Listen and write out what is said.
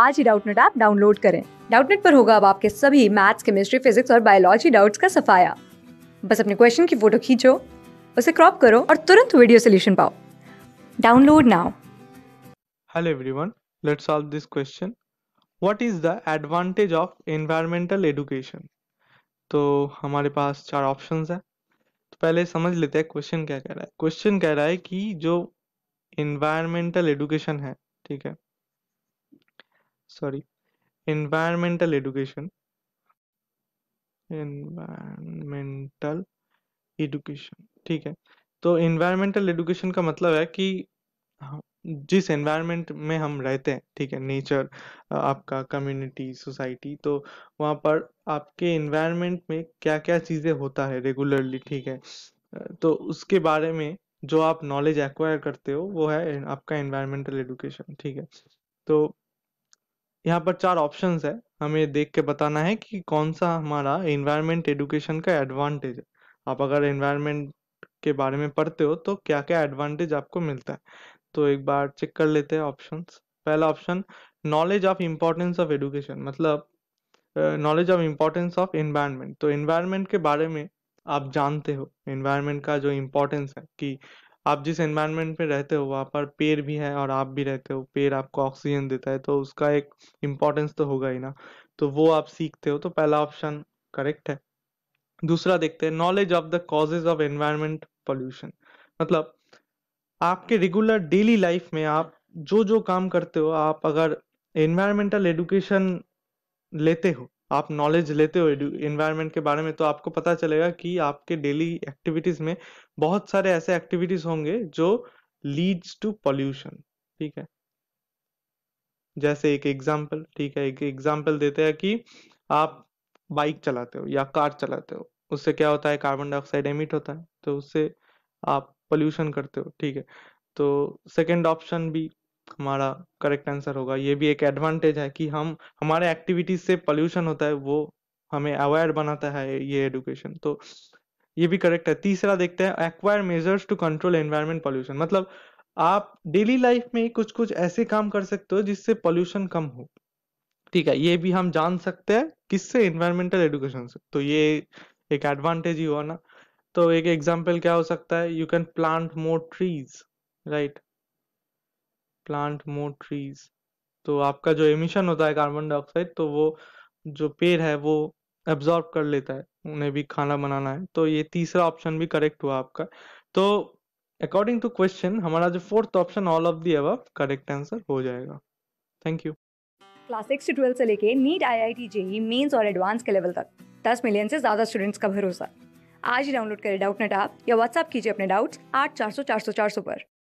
आज ही Doubtnut app download करें डाउटनेट पर होगा अब आपके सभी मैथ्स केमिस्ट्री फिजिक्स और बायोलॉजी डाउट्स का सफाया बस अपने क्वेश्चन की फोटो खींचो उसे क्रॉप करो और तुरंत वीडियो सोल्यूशन पाओ download now hello everyone let's solve this question what is the advantage of environmental education तो हमारे पास चार ऑप्शंस है तो पहले समझ लेते हैं क्वेश्चन क्या कह रहा है क्वेश्चन कह रहा है कि जो एनवायरमेंटल एडुकेशन है ठीक है sorry environmental education environmental education ठीक है तो एनवायरमेंटल education का मतलब है कि हाँ, जिस एनवायरमेंट में हम रहते हैं ठीक है नेचर आपका कम्युनिटी सोसाइटी तो वहाँ पर आपके एनवायरमेंट में क्या क्या चीज़ें होता है रेगुलरली ठीक है तो उसके बारे में जो आप नॉलेज एक्वायर करते हो वो है आपका एनवायरमेंटल एडुकेशन ठीक है तो यहाँ पर चार ऑप्शंस है हमें देख के बताना है कि कौन सा हमारा इन्वायरमेंट एडुकेशन का एडवांटेज है आप अगर इन्वायरमेंट के बारे में पढ़ते हो तो क्या क्या एडवांटेज आपको मिलता है तो एक बार चेक कर लेते हैं ऑप्शंस पहला option knowledge of importance of education मतलब knowledge of importance of environment तो इन्वायरमेंट के बारे में आप जानते हो इन्वायरमेंट का जो इम्पोर्टेंस है कि आप जिस एनवायरनमेंट में रहते हो वहाँ पर पेड़ भी है और आप भी रहते हो पेड़ आपको ऑक्सीजन देता है तो उसका एक इम्पोर्टेंस तो होगा ही ना तो वो आप सीखते हो तो पहला ऑप्शन करेक्ट है दूसरा देखते हैं knowledge of the causes of environment pollution मतलब आपके रेगुलर डेली लाइफ में आप जो जो काम करते हो आप अगर एनवायरमेंटल एडुकेशन लेते हो आप नॉलेज लेते हो इन्वायरमेंट के बारे में तो आपको पता चलेगा कि आपके डेली एक्टिविटीज में बहुत सारे ऐसे एक्टिविटीज होंगे जो लीड्स टू पॉल्यूशन ठीक है जैसे एक एग्जाम्पल ठीक है एक एग्जाम्पल देते हैं कि आप बाइक चलाते हो या कार चलाते हो उससे क्या होता है कार्बन डाइऑक्साइड एमिट होता है तो उससे आप पोल्यूशन करते हो ठीक है तो सेकेंड ऑप्शन भी हमारा करेक्ट आंसर होगा ये भी एक एडवांटेज है कि हम हमारे एक्टिविटीज से पॉल्यूशन होता है वो हमें अवेयर बनाता है ये एडुकेशन तो ये भी करेक्ट है तीसरा देखते हैं acquire measures to control environment pollution मतलब आप डेली लाइफ में कुछ कुछ ऐसे काम कर सकते हो जिससे पॉल्यूशन कम हो ठीक है ये भी हम जान सकते हैं किससे एनवायरमेंटल एडुकेशन से तो ये एक एडवांटेज ही हुआ ना तो एक एग्जाम्पल क्या हो सकता है you can plant more trees right plant more trees तो आपका जो एमिशन होता है कार्बन डाइऑक्साइड तो वो जो पेड़ है वो एब्जॉर्ब कर लेता है उन्हें भी खाना बनाना है तो ये तीसरा ऑप्शन भी करेक्ट हुआ आपका तो अकॉर्डिंग टू क्वेश्चन हमारा जो fourth option all of the अब करेक्ट आंसर हो जाएगा थैंक यू क्लास सिक्स से ट्वेल्थ से लेके NEET I I T JEE mains और एडवांस के लेवल तक दस मिलियन से ज़्यादा स्टूडेंट्स का भरोसा आज ही डाउनलोड करें डाउट नेट आप या व्हाट्सएप कीजिए अपने डाउट्स आठ चार सौ चार सौ चार सौ पर